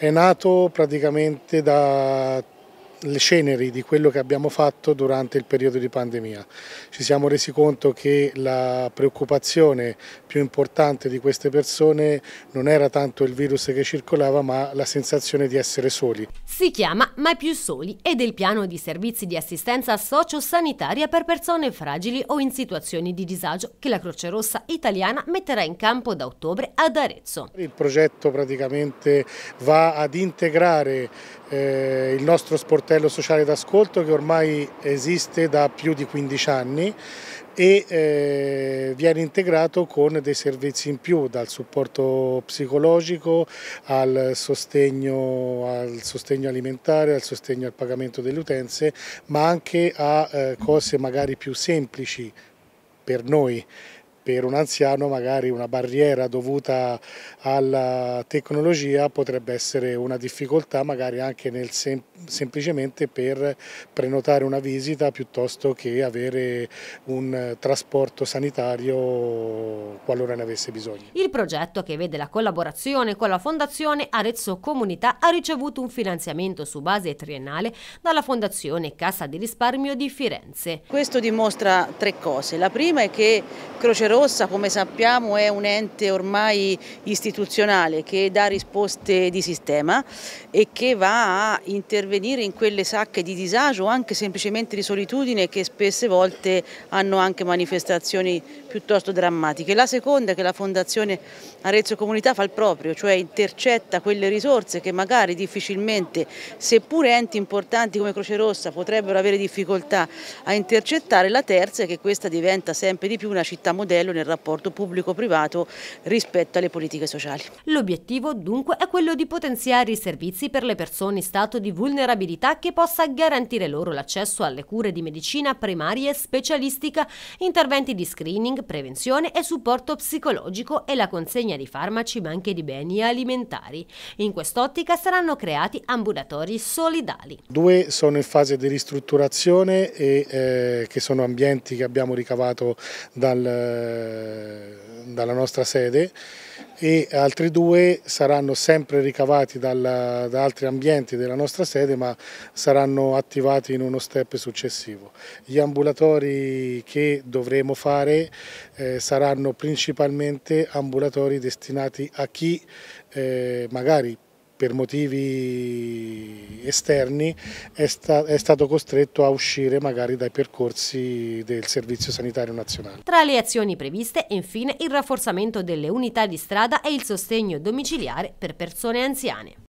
È nato praticamente da le ceneri di quello che abbiamo fatto durante il periodo di pandemia. Ci siamo resi conto che la preoccupazione più importante di queste persone non era tanto il virus che circolava ma la sensazione di essere soli. Si chiama Mai più soli ed è il piano di servizi di assistenza sociosanitaria per persone fragili o in situazioni di disagio che la Croce Rossa italiana metterà in campo da ottobre ad Arezzo. Il progetto praticamente va ad integrare eh, il nostro sportello sportello sociale d'ascolto che ormai esiste da più di 15 anni e eh, viene integrato con dei servizi in più, dal supporto psicologico al sostegno, al sostegno alimentare, al sostegno al pagamento delle utenze, ma anche a eh, cose magari più semplici per noi per un anziano magari una barriera dovuta alla tecnologia potrebbe essere una difficoltà magari anche nel sem semplicemente per prenotare una visita piuttosto che avere un trasporto sanitario qualora ne avesse bisogno. Il progetto che vede la collaborazione con la Fondazione Arezzo Comunità ha ricevuto un finanziamento su base triennale dalla Fondazione Cassa di Risparmio di Firenze. Questo dimostra tre cose. La prima è che Croce Rossa come sappiamo è un ente ormai istituzionale che dà risposte di sistema e che va a intervenire in quelle sacche di disagio o anche semplicemente di solitudine che spesse volte hanno anche manifestazioni piuttosto drammatiche. La seconda è che la Fondazione Arezzo Comunità fa il proprio, cioè intercetta quelle risorse che magari difficilmente, seppure enti importanti come Croce Rossa potrebbero avere difficoltà a intercettare. La terza è che questa diventa sempre di più una città moderna livello nel rapporto pubblico-privato rispetto alle politiche sociali. L'obiettivo dunque è quello di potenziare i servizi per le persone in stato di vulnerabilità che possa garantire loro l'accesso alle cure di medicina primaria e specialistica, interventi di screening, prevenzione e supporto psicologico e la consegna di farmaci ma anche di beni alimentari. In quest'ottica saranno creati ambulatori solidali. Due sono in fase di ristrutturazione e eh, che sono ambienti che abbiamo ricavato dal eh, dalla nostra sede e altri due saranno sempre ricavati dal, da altri ambienti della nostra sede ma saranno attivati in uno step successivo. Gli ambulatori che dovremo fare eh, saranno principalmente ambulatori destinati a chi eh, magari per motivi esterni è, sta è stato costretto a uscire magari dai percorsi del Servizio Sanitario Nazionale. Tra le azioni previste, infine, il rafforzamento delle unità di strada e il sostegno domiciliare per persone anziane.